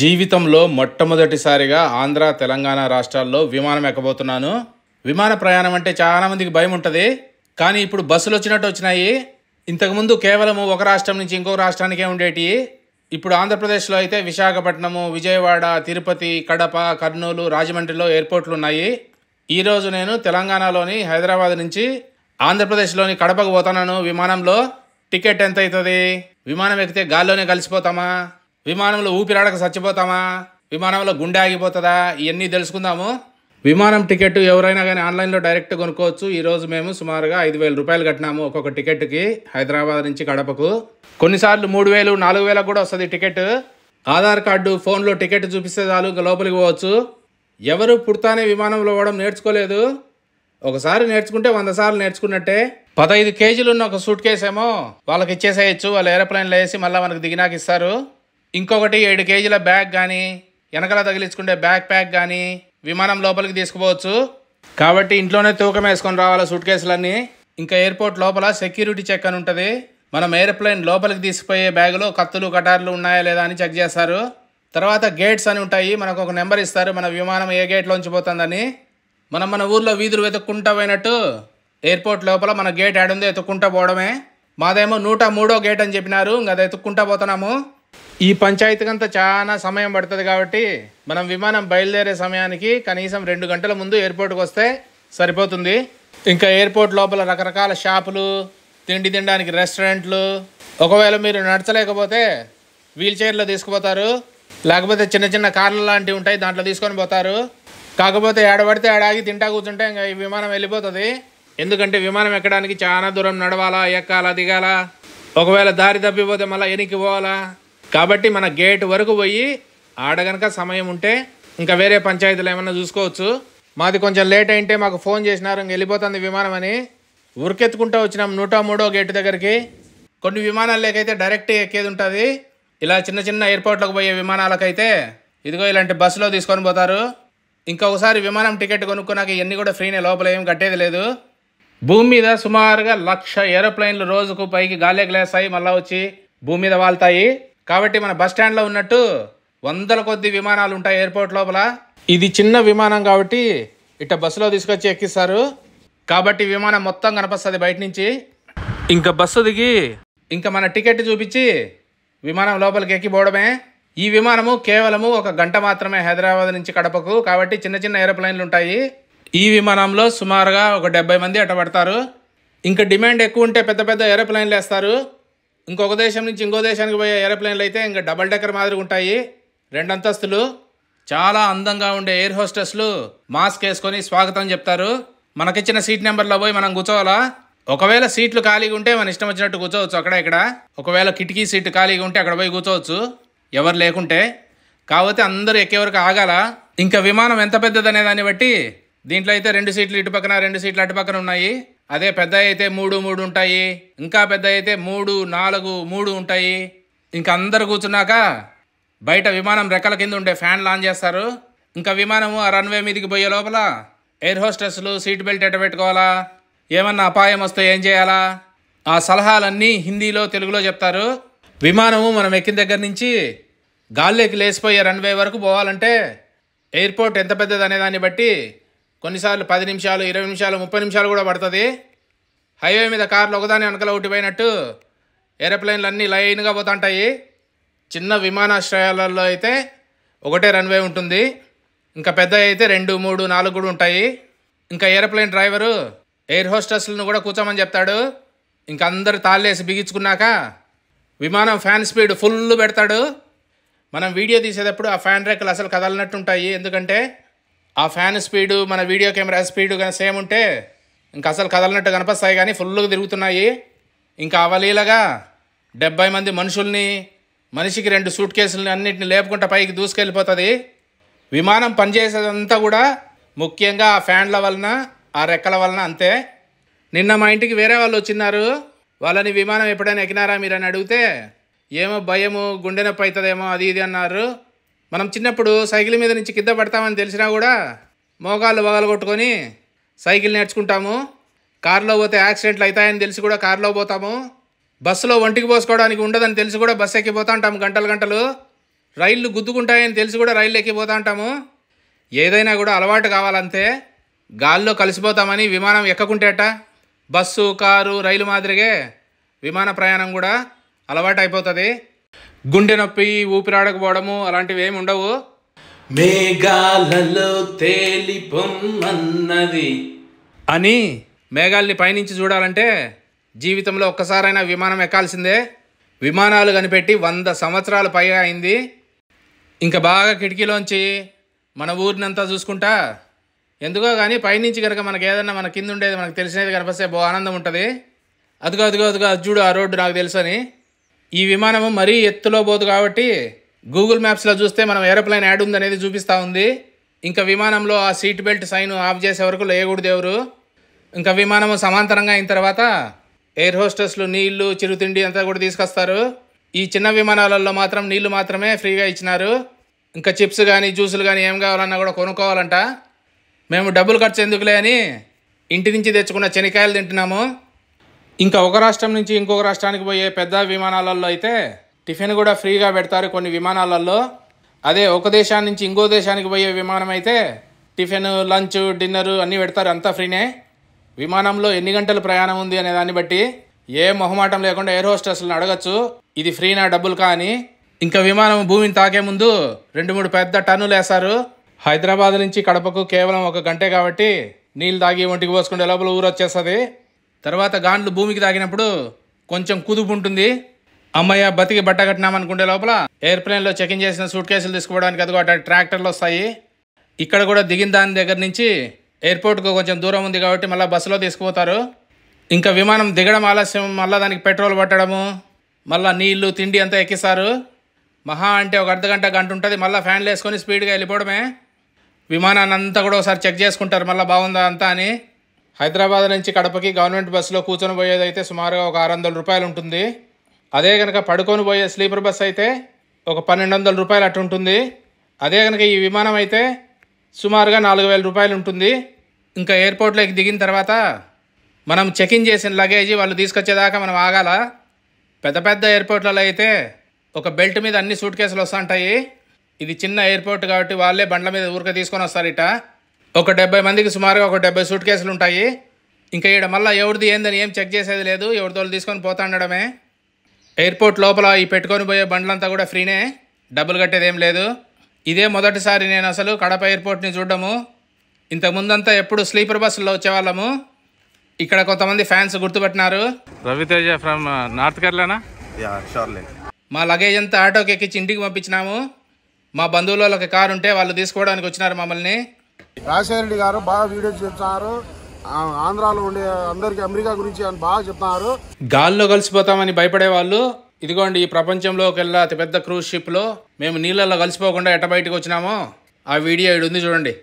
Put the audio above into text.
జీవితంలో మొట్టమొదటిసారిగా ఆంధ్ర తెలంగాణ రాష్ట్రాల్లో విమానం ఎక్కబోతున్నాను విమాన ప్రయాణం అంటే చాలామందికి భయం ఉంటుంది కానీ ఇప్పుడు బస్సులు వచ్చినట్టు వచ్చినాయి ఇంతకుముందు కేవలం ఒక రాష్ట్రం నుంచి ఇంకో రాష్ట్రానికే ఉండేటి ఇప్పుడు ఆంధ్రప్రదేశ్లో అయితే విశాఖపట్నము విజయవాడ తిరుపతి కడప కర్నూలు రాజమండ్రిలో ఎయిర్పోర్ట్లు ఉన్నాయి ఈరోజు నేను తెలంగాణలోని హైదరాబాద్ నుంచి ఆంధ్రప్రదేశ్లోని కడపకు పోతున్నాను విమానంలో టికెట్ ఎంత అవుతుంది విమానం ఎక్కితే గాల్లోనే కలిసిపోతామా విమానంలో ఊపిరాడక చచ్చిపోతామా విమానంలో గుండె ఆగిపోతుందా ఇవన్నీ తెలుసుకుందాము విమానం టికెట్ ఎవరైనా కానీ ఆన్లైన్లో డైరెక్ట్ కొనుక్కోవచ్చు ఈరోజు మేము సుమారుగా ఐదు వేల రూపాయలు కట్టినాము ఒక్కొక్క టికెట్కి హైదరాబాద్ నుంచి కడపకు కొన్నిసార్లు మూడు వేలు నాలుగు వేలకు కూడా వస్తుంది టికెట్ ఆధార్ కార్డు ఫోన్లో టికెట్ చూపిస్తే చాలు ఇంకా లోపలికి పోవచ్చు ఎవరు పుడతానే విమానంలో పోవడం నేర్చుకోలేదు ఒకసారి నేర్చుకుంటే వంద సార్లు నేర్చుకున్నట్టే పదహైదు కేజీలు ఉన్న ఒక సూట్ కేసేమో ఏమో వాళ్ళకి ఇచ్చేసేయచ్చు వాళ్ళు ఏరోప్లేన్లో వేసి మళ్ళీ మనకు దిగినాక ఇస్తారు ఇంకొకటి ఏడు కేజీల బ్యాగ్ కానీ వెనకల తగిలించుకుంటే బ్యాక్ ప్యాక్ కానీ విమానం లోపలికి తీసుకుపోవచ్చు కాబట్టి ఇంట్లోనే తూకం వేసుకొని రావాలి సూట్ కేసులన్నీ ఇంకా ఎయిర్పోర్ట్ లోపల సెక్యూరిటీ చెక్ అని ఉంటుంది మనం ఎయిర్ప్లేన్ లోపలికి తీసుకుపోయే బ్యాగులో కత్తులు కటార్లు ఉన్నాయా లేదా అని చెక్ చేస్తారు తర్వాత గేట్స్ అని ఉంటాయి మనకు ఒక నెంబర్ ఇస్తారు మన విమానం ఏ గేట్లోంచి పోతుందని మనం మన ఊర్లో వీధులు వెతుక్కుంటా పోయినట్టు ఎయిర్పోర్ట్ లోపల మన గేట్ ఆడుందో వెతుక్కుంటా పోవడమే మాదేమో నూట మూడో గేట్ అని చెప్పినారు ఇంకా అది పోతున్నాము ఈ పంచాయతీకంతా చాలా సమయం పడుతుంది కాబట్టి మనం విమానం బయలుదేరే సమయానికి కనీసం రెండు గంటల ముందు ఎయిర్పోర్ట్కి వస్తే సరిపోతుంది ఇంకా ఎయిర్పోర్ట్ లోపల రకరకాల షాపులు తిండి తినడానికి రెస్టారెంట్లు ఒకవేళ మీరు నడచలేకపోతే వీల్ చైర్లో తీసుకుపోతారు లేకపోతే చిన్న చిన్న కార్లు లాంటివి ఉంటాయి దాంట్లో తీసుకొని పోతారు కాకపోతే ఏడబడితే ఏడాగి తింటా కూర్చుంటే ఇంకా ఈ విమానం వెళ్ళిపోతుంది ఎందుకంటే విమానం ఎక్కడానికి చాలా దూరం నడవాలా ఎక్కాలా దిగాలా ఒకవేళ దారి తప్పిపోతే మళ్ళీ ఎనికి పోవాలా కాబట్టి మన గేట్ వరకు పోయి ఆడ గనక సమయం ఉంటే ఇంకా వేరే పంచాయతీలు ఏమన్నా చూసుకోవచ్చు మాది కొంచెం లేట్ అయింటే మాకు ఫోన్ చేసినారు ఇంక వెళ్ళిపోతుంది విమానం అని ఉరికెత్తుకుంటూ వచ్చినాం నూట మూడో గేటు దగ్గరికి కొన్ని విమానాలు లేకైతే డైరెక్ట్ ఎక్కేది ఉంటుంది ఇలా చిన్న చిన్న ఎయిర్పోర్ట్లకు పోయే విమానాలకైతే ఇదిగో ఇలాంటి బస్సులో తీసుకొని పోతారు ఇంకొకసారి విమానం టికెట్ కొనుక్కున్నాక ఇవన్నీ కూడా ఫ్రీనే లోపల ఏం కట్టేది లేదు భూమి మీద సుమారుగా లక్ష ఏరోప్లైన్లు రోజుకు పైకి గ్లాస్ అయ్యి మళ్ళీ వచ్చి భూమి మీద వాళ్తాయి కాబట్టి మన బస్ స్టాండ్లో ఉన్నట్టు వందల కొద్ది విమానాలు ఉంటాయి ఎయిర్పోర్ట్ లోపల ఇది చిన్న విమానం కాబట్టి ఇట్ట బస్సులో తీసుకొచ్చి ఎక్కిస్తారు కాబట్టి విమానం మొత్తం కనపస్తుంది బయట నుంచి ఇంకా బస్సు దిగి ఇంకా మన టికెట్ చూపించి విమానం లోపలికి ఎక్కిపోవడమే ఈ విమానము కేవలము ఒక గంట మాత్రమే హైదరాబాద్ నుంచి కడపకు కాబట్టి చిన్న చిన్న ఏరోప్లైన్లు ఉంటాయి ఈ విమానంలో సుమారుగా ఒక డెబ్బై మంది అట్ట పడతారు ఇంకా డిమాండ్ ఎక్కువ ఉంటే పెద్ద పెద్ద ఏరోప్లైన్లు వేస్తారు ఇంకొక దేశం నుంచి ఇంకో దేశానికి పోయే ఏరోప్లేన్లు అయితే ఇంకా డబల్ డెక్కర్ మాదిరి ఉంటాయి రెండు అంతస్తులు చాలా అందంగా ఉండే ఎయిర్ హోస్టెస్లు మాస్క్ వేసుకొని స్వాగతం చెప్తారు మనకిచ్చిన సీట్ నెంబర్లో పోయి మనం కూర్చోవాలా ఒకవేళ సీట్లు ఖాళీగా ఉంటే మన ఇష్టం వచ్చినట్టు కూర్చోవచ్చు అక్కడ ఇక్కడ ఒకవేళ కిటికీ సీట్ ఖాళీగా ఉంటే అక్కడ పోయి కూర్చోవచ్చు ఎవరు లేకుంటే కాకపోతే అందరూ ఎక్కే వరకు ఆగాల ఇంకా విమానం ఎంత పెద్దదనే దాన్ని బట్టి దీంట్లో అయితే రెండు సీట్లు ఇటు పక్కన రెండు సీట్లు అటు పక్కన ఉన్నాయి అదే పెద్ద అయితే మూడు మూడు ఉంటాయి ఇంకా పెద్ద అయితే మూడు నాలుగు మూడు ఉంటాయి ఇంకా అందరు కూర్చున్నాక బయట విమానం రెక్కల కింద ఉండే ఫ్యాన్లు ఆన్ చేస్తారు ఇంకా విమానము ఆ రన్వే మీదకి పోయే లోపల ఎయిర్ హోస్టెస్లు సీట్ బెల్ట్ ఎట్ట పెట్టుకోవాలా ఏమన్నా అపాయం వస్తే ఏం చేయాలా ఆ సలహాలన్నీ హిందీలో తెలుగులో చెప్తారు విమానము మనం ఎక్కిన దగ్గర నుంచి గాల్లోకి లేచిపోయే రన్వే వరకు పోవాలంటే ఎయిర్పోర్ట్ ఎంత పెద్దది అనే దాన్ని బట్టి కొన్నిసార్లు పది నిమిషాలు ఇరవై నిమిషాలు ముప్పై నిమిషాలు కూడా పడుతుంది హైవే మీద కార్లు ఒకదాని వెనకల ఒకటిపోయినట్టు ఏరోప్లేన్లు అన్నీ లైన్గా పోతుంటాయి చిన్న విమానాశ్రయాలలో అయితే ఒకటే రన్వే ఉంటుంది ఇంకా పెద్ద అయితే రెండు మూడు నాలుగు కూడా ఉంటాయి ఇంకా ఏరోప్లేన్ డ్రైవరు ఎయిర్ హోస్టెస్లను కూడా కూర్చోమని చెప్తాడు ఇంకా అందరు తాళ్ళేసి బిగించుకున్నాక విమానం ఫ్యాన్ స్పీడ్ ఫుల్ పెడతాడు మనం వీడియో తీసేటప్పుడు ఆ ఫ్యాన్ రేకులు అసలు ఉంటాయి ఎందుకంటే ఆ ఫ్యాన్ స్పీడు మన వీడియో కెమెరా స్పీడు కానీ సేమ్ ఉంటే ఇంకా అసలు కదలనట్టు కనిపిస్తాయి కానీ ఫుల్గా తిరుగుతున్నాయి ఇంకా అవలీలగా డెబ్బై మంది మనుషుల్ని మనిషికి రెండు సూట్ కేసులని అన్నింటిని లేపుకుంటా పైకి దూసుకెళ్ళిపోతుంది విమానం పనిచేసేదంతా కూడా ముఖ్యంగా ఆ ఫ్యాన్ల వలన ఆ రెక్కల వలన అంతే నిన్న మా ఇంటికి వేరే వాళ్ళు వచ్చినారు వాళ్ళని విమానం ఎప్పుడైనా ఎక్కినారా మీరు అని అడిగితే ఏమో భయము గుండె నొప్పి అవుతుందేమో అది ఇది అన్నారు మనం చిన్నప్పుడు సైకిల్ మీద నుంచి కింద పడతామని తెలిసినా కూడా మోగాళ్ళు వగలు కొట్టుకొని సైకిల్ నేర్చుకుంటాము కారులో పోతే యాక్సిడెంట్లు అవుతాయని తెలిసి కూడా కారులో పోతాము బస్సులో ఒంటికి పోసుకోవడానికి ఉండదని తెలిసి కూడా బస్సు ఎక్కిపోతా ఉంటాము గంటలు గంటలు రైళ్ళు గుద్దుకుంటాయని తెలిసి కూడా రైళ్ళు ఎక్కిపోతా ఉంటాము ఏదైనా కూడా అలవాటు కావాలంతే గాల్లో కలిసిపోతామని విమానం ఎక్కకుంటేట బస్సు కారు రైలు మాదిరిగే విమాన ప్రయాణం కూడా అలవాటు అయిపోతుంది గుండె నొప్పి ఊపిరాడకపోవడము అలాంటివి ఏమి ఉండవు మేఘాలలో అన్నది అని మేఘాల్ని పైనుంచి చూడాలంటే జీవితంలో ఒక్కసారైనా విమానం ఎక్కాల్సిందే విమానాలు కనిపెట్టి వంద సంవత్సరాలు పైగా అయింది ఇంకా బాగా కిటికీలోంచి మన ఊరినంతా చూసుకుంటా ఎందుకో కానీ పైనుంచి కనుక మనకి ఏదన్నా మన కింద ఉండేది మనకు తెలిసినది కనిపిస్తే బాగా ఆనందం ఉంటుంది అదిగో అదిగో అదిగో చూడు ఆ రోడ్డు నాకు తెలుసు అని ఈ విమానము మరీ ఎత్తులో పోదు కాబట్టి గూగుల్ మ్యాప్స్లో చూస్తే మనం ఏరోప్లైన్ యాడ్ ఉందనేది చూపిస్తూ ఉంది ఇంకా విమానంలో ఆ సీట్ బెల్ట్ సైన్ ఆఫ్ చేసే వరకు లేయకూడదు ఎవరు ఇంకా విమానము సమాంతరంగా అయిన తర్వాత ఎయిర్ హోస్టెస్లు నీళ్లు చిరుతిండి అంతా కూడా తీసుకొస్తారు ఈ చిన్న విమానాలలో మాత్రం నీళ్లు మాత్రమే ఫ్రీగా ఇచ్చినారు ఇంకా చిప్స్ కానీ జ్యూసులు కానీ ఏం కావాలన్నా కూడా కొనుక్కోవాలంట మేము డబ్బులు ఖర్చు ఎందుకులే అని ఇంటి నుంచి తెచ్చుకున్న శనికాయలు తింటున్నాము ఇంకా ఒక రాష్ట్రం నుంచి ఇంకొక రాష్ట్రానికి పోయే పెద్ద విమానాలలో అయితే టిఫిన్ కూడా ఫ్రీగా పెడతారు కొన్ని విమానాలలో అదే ఒక దేశాన్ని నుంచి ఇంకో దేశానికి పోయే విమానం అయితే టిఫిన్ లంచ్ డిన్నర్ అన్నీ పెడతారు అంతా ఫ్రీనే విమానంలో ఎన్ని గంటలు ప్రయాణం ఉంది అనే దాన్ని బట్టి ఏ మొహమాటం లేకుండా ఎయిర్ హోస్టెస్లను అడగచ్చు ఇది ఫ్రీనా డబ్బులు కానీ ఇంకా విమానం భూమిని తాకే ముందు రెండు మూడు పెద్ద టన్నులు వేస్తారు హైదరాబాద్ నుంచి కడపకు కేవలం ఒక గంటే కాబట్టి నీళ్ళు తాగి ఒంటికి పోసుకుంటే లోపల ఊరు వచ్చేస్తుంది తర్వాత గాండ్లు భూమికి తాగినప్పుడు కొంచెం కుదుపు ఉంటుంది అమ్మయ్య బతికి బట్ట కట్టినామనుకునే లోపల ఎయిర్ప్లేన్లో చెక్ ఇన్ చేసిన సూట్ కేసులు తీసుకోవడానికి అదిగో అటు ట్రాక్టర్లు వస్తాయి ఇక్కడ కూడా దిగిన దాని దగ్గర నుంచి ఎయిర్పోర్ట్కు కొంచెం దూరం ఉంది కాబట్టి మళ్ళీ బస్సులో తీసుకుపోతారు ఇంకా విమానం దిగడం ఆలస్యం మళ్ళీ దానికి పెట్రోల్ పట్టడము మళ్ళీ నీళ్లు తిండి అంతా ఎక్కిస్తారు మహా అంటే ఒక అర్ధ గంట గంట ఉంటుంది మళ్ళీ ఫ్యాన్లు వేసుకొని స్పీడ్గా వెళ్ళిపోవడమే విమానాన్ని అంతా కూడా ఒకసారి చెక్ చేసుకుంటారు మళ్ళీ బాగుందా అంతా అని హైదరాబాద్ నుంచి కడపకి గవర్నమెంట్ బస్సులో కూర్చొని పోయేది అయితే సుమారుగా ఒక ఆరు వందల రూపాయలు ఉంటుంది అదే కనుక పడుకొని పోయే స్లీపర్ బస్ అయితే ఒక పన్నెండు వందల రూపాయలు అట్టు ఉంటుంది అదే కనుక ఈ విమానం అయితే సుమారుగా నాలుగు వేల రూపాయలు ఉంటుంది ఇంకా ఎయిర్పోర్ట్లోకి దిగిన తర్వాత మనం చెకిన్ చేసిన లగేజీ వాళ్ళు తీసుకొచ్చేదాకా మనం ఆగాల పెద్ద పెద్ద ఎయిర్పోర్ట్లలో అయితే ఒక బెల్ట్ మీద అన్ని సూట్ కేసులు వస్తుంటాయి ఇది చిన్న ఎయిర్పోర్ట్ కాబట్టి వాళ్ళే బండ్ల మీద ఊరికే తీసుకొని వస్తారు ఇట ఒక డెబ్బై మందికి సుమారుగా ఒక డెబ్బై సూట్ కేసులు ఉంటాయి ఇంకా ఈడ మళ్ళీ ఎవరిది ఏందని ఏం చెక్ చేసేది లేదు ఎవరితో తీసుకొని పోతాండడమే ఎయిర్పోర్ట్ లోపల ఈ పెట్టుకొని పోయే బండ్లంతా కూడా ఫ్రీనే డబ్బులు కట్టేది ఏం లేదు ఇదే మొదటిసారి నేను అసలు కడప ఎయిర్పోర్ట్ని చూడడము ఇంతకుముందంతా ఎప్పుడు స్లీపర్ బస్సుల్లో వచ్చేవాళ్ళము ఇక్కడ కొంతమంది ఫ్యాన్స్ గుర్తుపెట్టినారు రవితేజ ఫ్రమ్ నార్త్ కేరళనా మా లగేజ్ అంతా ఆటోకి ఎక్కించి ఇంటికి పంపించినాము మా బంధువుల వాళ్ళకి కారు ఉంటే వాళ్ళు తీసుకోవడానికి వచ్చినారు మమ్మల్ని రాజశేఖర గారు బాగా వీడియో చేస్తారు ఆంధ్రాలో ఉండే అందరికీ అమెరికా గురించి బాగా చెప్తున్నారు గాల్లో కలిసిపోతామని భయపడే వాళ్ళు ఇదిగోండి ఈ ప్రపంచంలోకి వెళ్ళా అతిపెద్ద క్రూజ్ షిప్లో మేము నీళ్ళల్లో కలిసిపోకుండా ఎట్ట బయటకు వచ్చినామో ఆ వీడియో ఇది ఉంది చూడండి